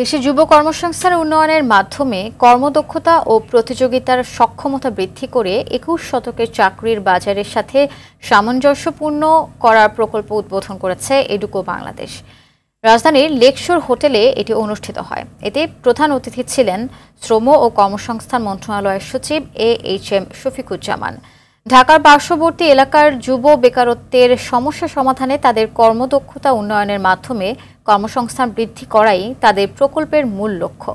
দেশে যুব কর্মসংস্থান উন্নয়নের মাধ্যমে কর্মদক্ষতা ও প্রতিযোগিতার সক্ষমতা বৃদ্ধি করে একুশ শতকের চাকরির বাজারের সাথে সামঞ্জস্যপূর্ণ করার প্রকল্প উদ্বোধন করেছে এডুকো বাংলাদেশ রাজধানীর লেকশোর হোটেলে এটি অনুষ্ঠিত হয় এতে প্রধান অতিথি ছিলেন শ্রম ও কর্মসংস্থান মন্ত্রণালয়ের সচিব এ এইচ এম শফিকুজ্জামান ঢাকার পার্শ্ববর্তী এলাকার যুব বেকারত্বের সমস্যা সমাধানে তাদের কর্মদক্ষতা উন্নয়নের মাধ্যমে কর্মসংস্থান বৃদ্ধি করাই তাদের প্রকল্পের মূল লক্ষ্য